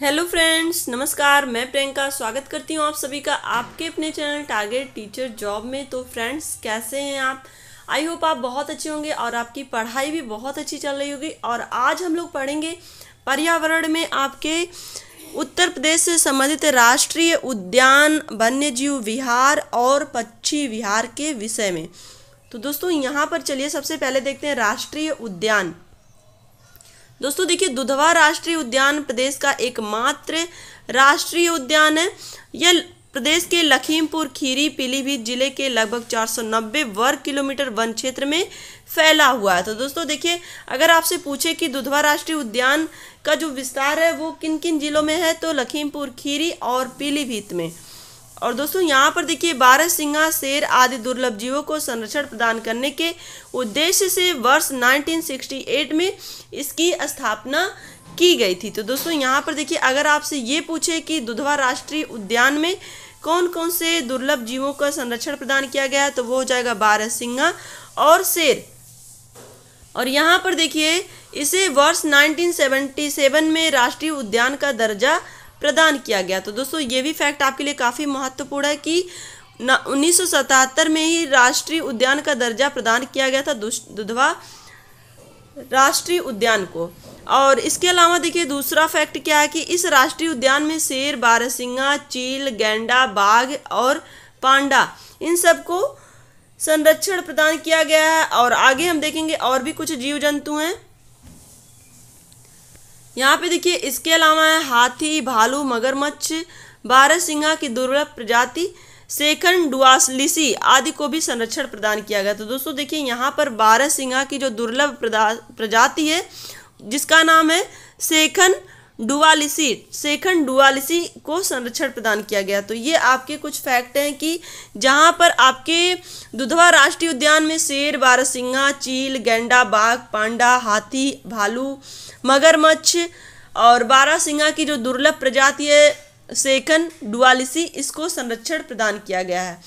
hello friends नमस्कार मैं प्रियंका स्वागत करती हूँ आप सभी का आपके अपने चैनल टारगेट टीचर जॉब में तो फ्रेंड्स कैसे हैं आप आई होप आप बहुत अच्छे होंगे और आपकी पढ़ाई भी बहुत अच्छी चल रही होगी और आज हम लोग पढ़ेंगे पर्यावरण में आपके उत्तर प्रदेश से संबंधित राष्ट्रीय उद्यान वन्यजीव विहार और पक्षी विहार के विषय में तो दोस्तों यहाँ पर चलिए सबसे पहले देखते हैं राष्ट्रीय उद्यान दोस्तों देखिए दुधवा राष्ट्रीय उद्यान प्रदेश का एकमात्र राष्ट्रीय उद्यान है यह प्रदेश के लखीमपुर खीरी पीलीभीत जिले के लगभग 490 वर्ग किलोमीटर वन क्षेत्र में फैला हुआ है तो दोस्तों देखिए अगर आपसे पूछे कि दुधवा राष्ट्रीय उद्यान का जो विस्तार है वो किन किन जिलों में है तो लखीमपुर खीरी और पीलीभीत में और दोस्तों यहाँ पर देखिए बारह सिंगा शेर आदि दुर्लभ जीवों को संरक्षण प्रदान करने के उद्देश्य से वर्ष 1968 में इसकी स्थापना की गई थी तो दोस्तों यहाँ पर देखिए अगर आपसे ये पूछे कि दुधवा राष्ट्रीय उद्यान में कौन कौन से दुर्लभ जीवों का संरक्षण प्रदान किया गया तो वो हो जाएगा बारह सिंगा और शेर और यहाँ पर देखिए इसे वर्ष 1977 में राष्ट्रीय उद्यान का दर्जा प्रदान किया गया तो दोस्तों ये भी फैक्ट आपके लिए काफ़ी महत्वपूर्ण है कि उन्नीस में ही राष्ट्रीय उद्यान का दर्जा प्रदान किया गया था दुधवा राष्ट्रीय उद्यान को और इसके अलावा देखिए दूसरा फैक्ट क्या है कि इस राष्ट्रीय उद्यान में शेर बारहसिंगा चील गेंडा बाघ और पांडा इन सबको संरक्षण प्रदान किया गया है और आगे हम देखेंगे और भी कुछ जीव जंतु हैं यहाँ पे देखिए इसके अलावा है हाथी भालू मगरमच्छ बारहसिंगा की दुर्लभ प्रजाति सेकंड डुआसलिसी आदि को भी संरक्षण प्रदान किया गया तो दोस्तों देखिए यहाँ पर बारहसिंगा की जो दुर्लभ प्रजाति है जिसका नाम है सेखन डुवालिसी सेखन डुवालिसी को संरक्षण प्रदान किया गया तो ये आपके कुछ फैक्ट हैं कि जहाँ पर आपके दुधवा राष्ट्रीय उद्यान में शेर बारसिंगा चील गेंडा बाघ पांडा हाथी भालू मगरमच्छ और बारासिंगा की जो दुर्लभ प्रजाति है सेकन डुआलिसी इसको संरक्षण प्रदान किया गया है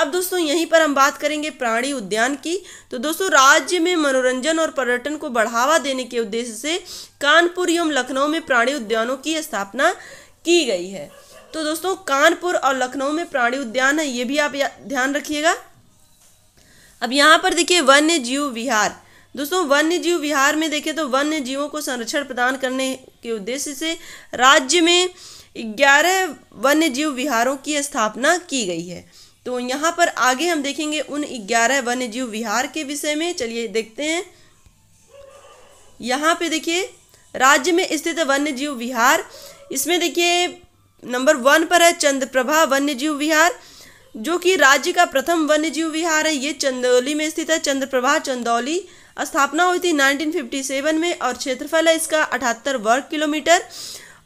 अब दोस्तों यहीं पर हम बात करेंगे प्राणी उद्यान की तो दोस्तों राज्य में मनोरंजन और पर्यटन को बढ़ावा देने के उद्देश्य से कानपुर एवं लखनऊ में प्राणी उद्यानों की स्थापना की गई है तो दोस्तों कानपुर और लखनऊ में प्राणी उद्यान है ये भी आप ध्यान रखिएगा अब यहाँ पर देखिए वन्य जीव विहार दोस्तों वन्य जीव विहार में देखें तो वन्य जीवों को संरक्षण प्रदान करने के उद्देश्य से राज्य में ग्यारह वन्य जीव विहारों की स्थापना की गई है तो यहाँ पर आगे हम देखेंगे उन ग्यारह वन्य जीव विहार के विषय में चलिए देखते हैं यहाँ पे देखिए राज्य में स्थित वन्य जीव विहार इसमें देखिए नंबर वन पर है चंद्रप्रभा वन्य जीव विहार जो कि राज्य का प्रथम वन्य जीव विहार है ये चंदौली में स्थित है चंद्रप्रभा चंदौली स्थापना हुई थी 1957 में और क्षेत्रफल है इसका अठहत्तर वर्ग किलोमीटर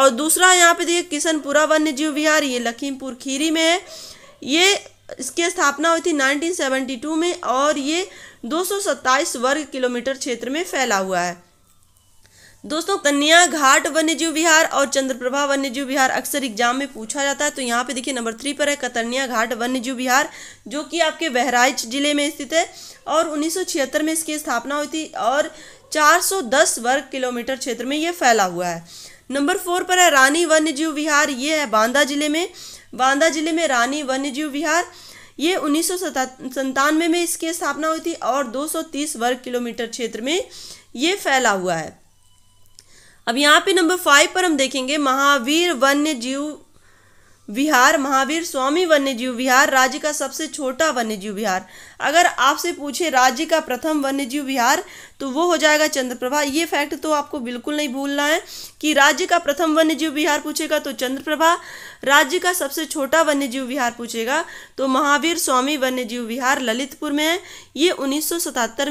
और दूसरा यहाँ पे देखिए किशनपुरा वन्य जीव विहार ये लखीमपुर खीरी में है ये इसकी स्थापना हुई थी 1972 में और ये दो वर्ग किलोमीटर क्षेत्र में फैला हुआ है दोस्तों कन्या घाट वन्यजीव विहार और चंद्रप्रभा वन्यजीव विहार अक्सर एग्जाम में पूछा जाता है तो यहाँ पे देखिए नंबर थ्री पर है कतरनिया घाट वन्यजीव विहार जो कि आपके बहराइच जिले में स्थित है और 1976 में इसकी स्थापना हुई थी और 410 वर्ग किलोमीटर क्षेत्र में ये फैला हुआ है नंबर फोर पर है रानी वन्यजीव विहार ये है बांदा जिले में बांदा जिले में रानी वन्यजीव विहार ये उन्नीस संतानवे में इसकी स्थापना हुई थी और 230 वर्ग किलोमीटर क्षेत्र में ये फैला हुआ है अब यहाँ पे नंबर फाइव पर हम देखेंगे महावीर वन्य जीव विहार महावीर स्वामी वन्यजीव विहार राज्य का सबसे छोटा वन्यजीव विहार अगर आपसे पूछे राज्य का प्रथम वन्यजीव विहार तो वो हो जाएगा चंद्रप्रभा ये फैक्ट तो आपको बिल्कुल नहीं भूलना है कि राज्य का प्रथम वन्यजीव विहार पूछेगा तो चंद्रप्रभा राज्य का सबसे छोटा वन्यजीव विहार पूछेगा तो महावीर स्वामी वन्यजीव विहार ललितपुर में है ये उन्नीस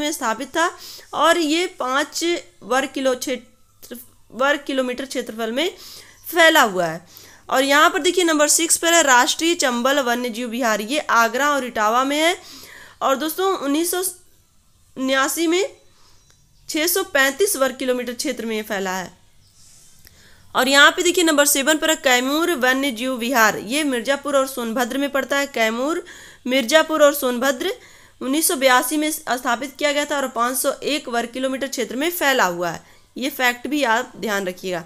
में स्थापित था और ये पाँच वर्ग किलो क्षेत्र वर्ग किलोमीटर क्षेत्रफल में फैला हुआ है और यहाँ पर देखिए नंबर सिक्स पर है राष्ट्रीय चंबल वन्य जीव विहार ये आगरा और इटावा में है और दोस्तों उन्नीस में 635 वर्ग किलोमीटर क्षेत्र में फैला है और यहाँ पे देखिए नंबर सेवन पर है कैमूर वन्य जीव विहार ये मिर्जापुर और सोनभद्र में पड़ता है कैमूर मिर्जापुर और सोनभद्र उन्नीस में स्थापित किया गया था और 501 वर्ग किलोमीटर क्षेत्र में फैला हुआ है ये फैक्ट भी आप ध्यान रखिएगा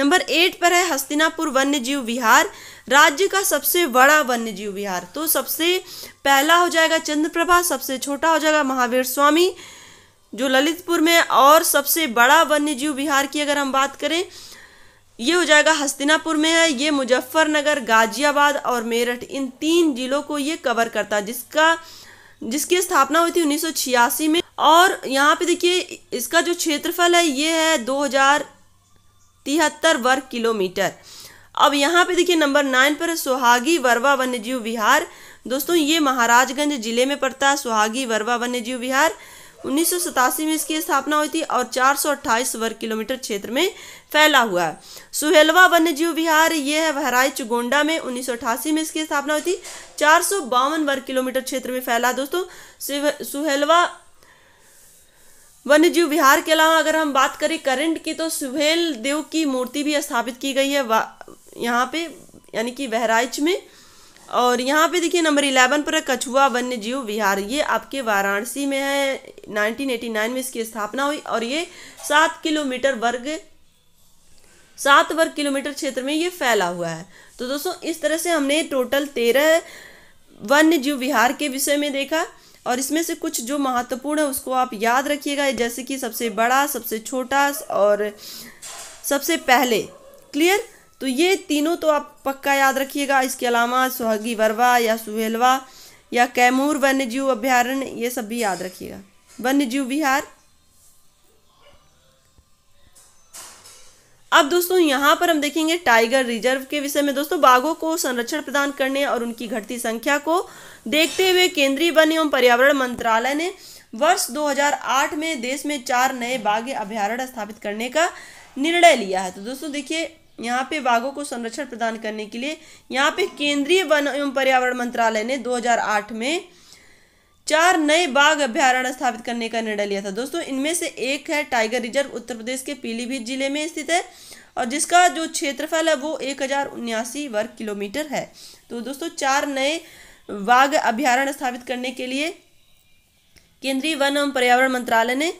नंबर एट पर है हस्तिनापुर वन्य जीव विहार राज्य का सबसे बड़ा वन्य जीव विहार तो सबसे पहला हो जाएगा चंद्रप्रभा सबसे छोटा हो जाएगा महावीर स्वामी जो ललितपुर में और सबसे बड़ा वन्य जीव विहार की अगर हम बात करें ये हो जाएगा हस्तिनापुर में है ये मुजफ्फरनगर गाजियाबाद और मेरठ इन तीन जिलों को ये कवर करता है जिसका जिसकी स्थापना हुई थी उन्नीस में और यहाँ पे देखिए इसका जो क्षेत्रफल है ये है दो हजार तिहत्तर वर्ग किलोमीटर अब यहाँ पे देखिए नंबर नाइन पर सुहागी वरवा वन्यजीव विहार दोस्तों ये महाराजगंज जिले में पड़ता है सुहागी वरवा वन्यजीव विहार उन्नीस में इसकी स्थापना हुई थी और चार वर्ग किलोमीटर क्षेत्र में फैला हुआ है सुहेलवा वन्यजीव विहार ये है बहराइच गोंडा में उन्नीस में इसकी स्थापना हुई थी चार वर्ग किलोमीटर क्षेत्र में फैला दोस्तों सुहेलवा वन्य जीव विहार के अलावा अगर हम बात करें करंट की तो सुहेल देव की मूर्ति भी स्थापित की गई है यहाँ पे यानी कि बहराइच में और यहाँ पे देखिए नंबर इलेवन पर कछुआ वन्य जीव विहार ये आपके वाराणसी में है 1989 में इसकी स्थापना हुई और ये सात किलोमीटर वर्ग सात वर्ग किलोमीटर क्षेत्र में ये फैला हुआ है तो दोस्तों इस तरह से हमने टोटल तेरह वन्य जीव विहार के विषय में देखा और इसमें से कुछ जो महत्वपूर्ण है उसको आप याद रखिएगा जैसे कि सबसे बड़ा सबसे छोटा और सबसे पहले क्लियर तो ये तीनों तो आप पक्का याद रखिएगा इसके अलावा सुहागी वरवा या सुहेलवा या कैमूर वन्यजीव अभ्यारण्य ये सब भी याद रखिएगा वन्यजीव विहार अब दोस्तों यहाँ पर हम देखेंगे टाइगर रिजर्व के विषय में दोस्तों बाघों को संरक्षण प्रदान करने और उनकी घटती संख्या को देखते हुए केंद्रीय वन एवं पर्यावरण मंत्रालय ने वर्ष 2008 में देश में चार नए बाघ अभ्यारण्य स्थापित करने का निर्णय लिया है तो दोस्तों देखिए यहाँ पे बाघों को संरक्षण प्रदान करने के लिए यहाँ पे केंद्रीय वन एवं पर्यावरण मंत्रालय ने दो में चार नए बाघ अभ्यारण्य स्थापित करने का निर्णय लिया था दोस्तों इनमें से एक है टाइगर रिजर्व उत्तर प्रदेश के पीलीभीत जिले में स्थित है और जिसका जो क्षेत्रफल है वो एक वर्ग किलोमीटर है तो दोस्तों चार नए बाघ अभ्यारण्य स्थापित करने के लिए केंद्रीय वन एवं पर्यावरण मंत्रालय ने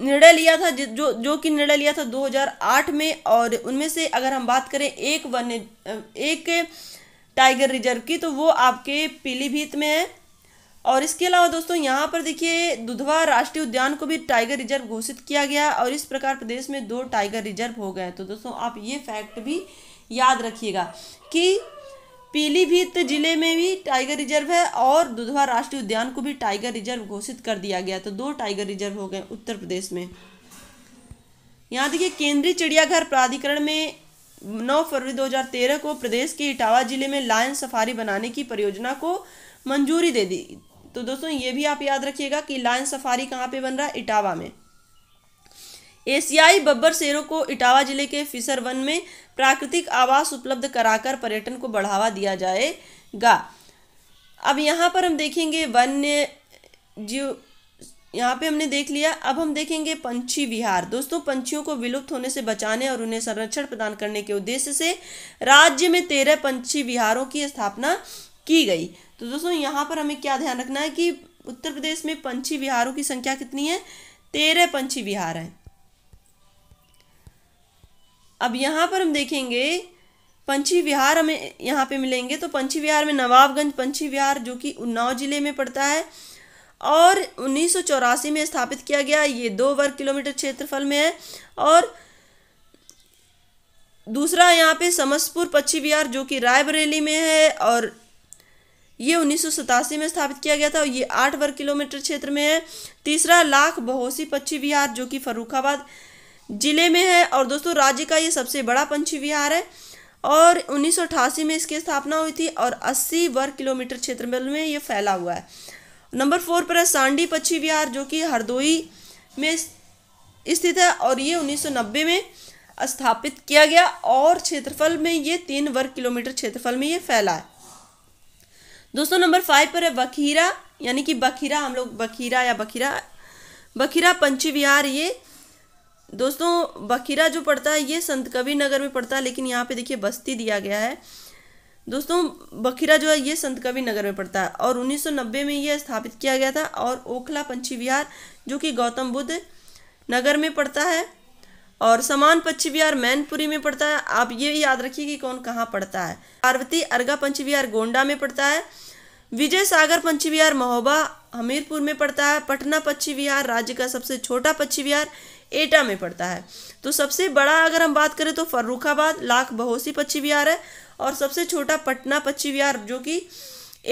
निर्णय लिया था जो जो कि निर्णय लिया था 2008 में और उनमें से अगर हम बात करें एक वन्य एक टाइगर रिजर्व की तो वो आपके पीलीभीत में है और इसके अलावा दोस्तों यहाँ पर देखिए दुधवा राष्ट्रीय उद्यान को भी टाइगर रिजर्व घोषित किया गया और इस प्रकार प्रदेश में दो टाइगर रिजर्व हो गए तो दोस्तों आप ये फैक्ट भी याद रखिएगा कि पीलीभीत जिले में भी टाइगर रिजर्व है और दुधवा राष्ट्रीय उद्यान को भी टाइगर रिजर्व घोषित कर दिया गया तो दो टाइगर रिजर्व हो गए उत्तर प्रदेश में यहाँ देखिए केंद्रीय चिड़ियाघर प्राधिकरण में 9 फरवरी 2013 को प्रदेश के इटावा जिले में लायन सफारी बनाने की परियोजना को मंजूरी दे दी तो दोस्तों ये भी आप याद रखिएगा कि लायन सफारी कहाँ पे बन रहा है इटावा में एशियाई बब्बर शेरों को इटावा जिले के फिसर वन में प्राकृतिक आवास उपलब्ध कराकर पर्यटन को बढ़ावा दिया जाएगा अब यहाँ पर हम देखेंगे वन्य जीव यहाँ पे हमने देख लिया अब हम देखेंगे पंछी विहार दोस्तों पंछियों को विलुप्त होने से बचाने और उन्हें संरक्षण प्रदान करने के उद्देश्य से राज्य में तेरह पंछी विहारों की स्थापना की गई तो दोस्तों यहाँ पर हमें क्या ध्यान रखना है कि उत्तर प्रदेश में पंछी विहारों की संख्या कितनी है तेरह पंछी विहार हैं अब यहाँ पर हम देखेंगे पंछी विहार हमें यहाँ पे मिलेंगे तो पंछी विहार में नवाबगंज पंछी विहार जो कि उन्नाव जिले में पड़ता है और उन्नीस में स्थापित किया गया ये दो वर्ग किलोमीटर क्षेत्रफल में है और दूसरा यहाँ पे समस्तपुर पक्षी विहार जो कि रायबरेली में है और ये उन्नीस में स्थापित किया गया था और ये आठ वर्ग किलोमीटर क्षेत्र में है तीसरा लाख बहोसी पक्षी विहार जो कि फरुखाबाद जिले में है और दोस्तों राज्य का ये सबसे बड़ा पंछी विहार है और उन्नीस में इसकी स्थापना हुई थी और 80 वर्ग किलोमीटर क्षेत्र में ये फैला हुआ है नंबर फोर पर है सांडी पक्षी विहार जो कि हरदोई में स्थित है और ये 1990 में स्थापित किया गया और क्षेत्रफल में ये तीन वर्ग किलोमीटर क्षेत्रफल में ये फैला है दोस्तों नंबर फाइव पर है बखीरा यानी कि बखीरा हम लोग बखीरा या बखीरा बखीरा पंचविहार ये दोस्तों बखीरा जो पड़ता है ये संत कबीर नगर में पड़ता है लेकिन यहाँ पे देखिए बस्ती दिया गया है दोस्तों बखीरा जो है ये संत कबीर नगर में पड़ता है और 1990 में ये स्थापित किया गया था और ओखला पंचीविहार विहार जो कि गौतम बुद्ध नगर में पड़ता है और समान पश्चिम विहार मैनपुरी में पड़ता है आप ये याद रखिए कि कौन कहाँ पड़ता है पार्वती अर्गा पंचविहार विहार गोंडा में पड़ता है विजय सागर पंचम विहार महोबा हमीरपुर में पड़ता है पटना पश्चिम विहार राज्य का सबसे छोटा पश्चिम विहार एटा में पड़ता है तो सबसे बड़ा अगर हम बात करें तो फर्रुखाबाद लाख बहोसी पश्चिम विहार है और सबसे छोटा पटना पश्चिम विहार जो कि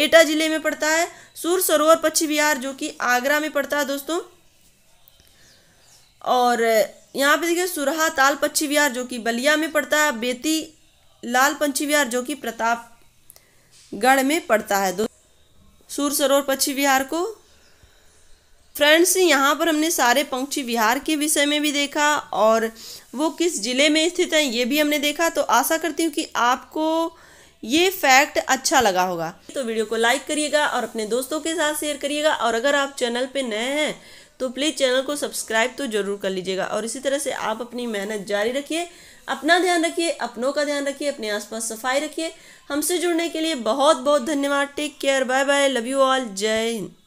एटा जिले में पड़ता है सूर सरोवर पश्चिम विहार जो कि आगरा में पड़ता है दोस्तों और यहाँ पे देखिए सुरहा ताल पक्षी विहार जो कि बलिया में पड़ता है बेती लाल पंछी विहार जो कि प्रतापगढ़ में पड़ता है दो सूर सरोवर पक्षी विहार को फ्रेंड्स यहाँ पर हमने सारे पंक्षी विहार के विषय में भी देखा और वो किस ज़िले में स्थित हैं ये भी हमने देखा तो आशा करती हूँ कि आपको ये फैक्ट अच्छा लगा होगा तो वीडियो को लाइक करिएगा और अपने दोस्तों के साथ शेयर करिएगा और अगर आप चैनल पे नए हैं तो प्लीज़ चैनल को सब्सक्राइब तो ज़रूर कर लीजिएगा और इसी तरह से आप अपनी मेहनत जारी रखिए अपना ध्यान रखिए अपनों का ध्यान रखिए अपने आसपास सफाई रखिए हमसे जुड़ने के लिए बहुत बहुत धन्यवाद take care bye bye love you all जय हिंद